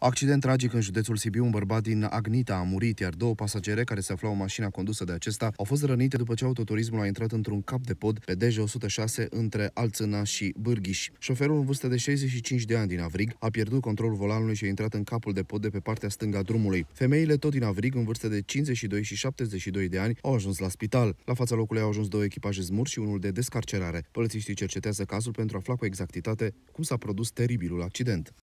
Accident tragic în județul Sibiu, un bărbat din Agnita a murit, iar două pasagere care se aflau în mașina condusă de acesta au fost rănite după ce autoturismul a intrat într-un cap de pod pe dj 106 între Alțâna și Bârghiș. Șoferul în vârstă de 65 de ani din Avrig a pierdut controlul volanului și a intrat în capul de pod de pe partea stânga drumului. Femeile tot din Avrig, în vârstă de 52 și 72 de ani, au ajuns la spital. La fața locului au ajuns două echipaje zmuri și unul de descarcerare. Polițiștii cercetează cazul pentru a afla cu exactitate cum s-a produs teribilul accident.